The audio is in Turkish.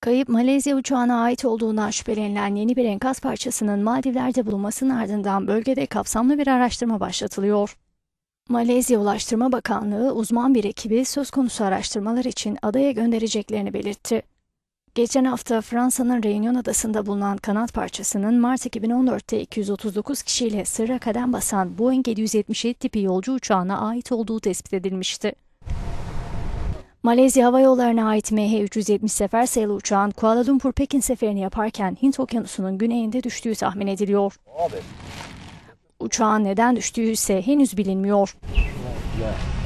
Kayıp Malezya uçağına ait olduğuna şüphelenilen yeni bir enkaz parçasının Maldivler'de bulunmasının ardından bölgede kapsamlı bir araştırma başlatılıyor. Malezya Ulaştırma Bakanlığı uzman bir ekibi söz konusu araştırmalar için adaya göndereceklerini belirtti. Geçen hafta Fransa'nın Reunion adasında bulunan kanat parçasının Mart 2014'te 239 kişiyle sırra kadem basan Boeing 777 tipi yolcu uçağına ait olduğu tespit edilmişti. Malezya Hava Yolları'na ait MH370 sefer sayılı uçağın Kuala Lumpur Pekin seferini yaparken Hint Okyanusu'nun güneyinde düştüğü tahmin ediliyor. Abi. Uçağın neden düştüğü ise henüz bilinmiyor. Yeah.